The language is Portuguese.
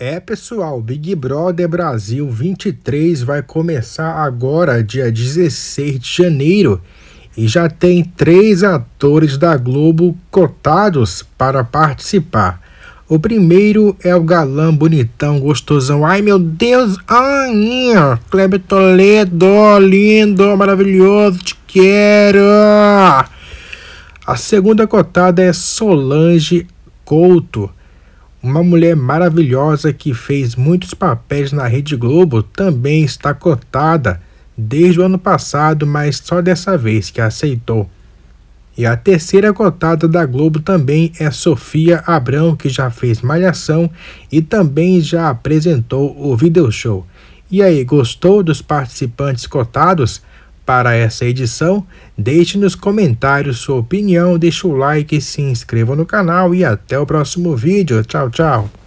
É, pessoal, Big Brother Brasil 23 vai começar agora, dia 16 de janeiro, e já tem três atores da Globo cotados para participar. O primeiro é o galã bonitão, gostosão. Ai meu Deus! Ai, Kleber Toledo, lindo, maravilhoso, te quero! A segunda cotada é Solange Couto uma mulher maravilhosa que fez muitos papéis na Rede Globo, também está cotada desde o ano passado, mas só dessa vez que aceitou. E a terceira cotada da Globo também é Sofia Abrão, que já fez Malhação e também já apresentou o Video Show. E aí, gostou dos participantes cotados? Para essa edição, deixe nos comentários sua opinião, deixe o like, se inscreva no canal e até o próximo vídeo. Tchau, tchau!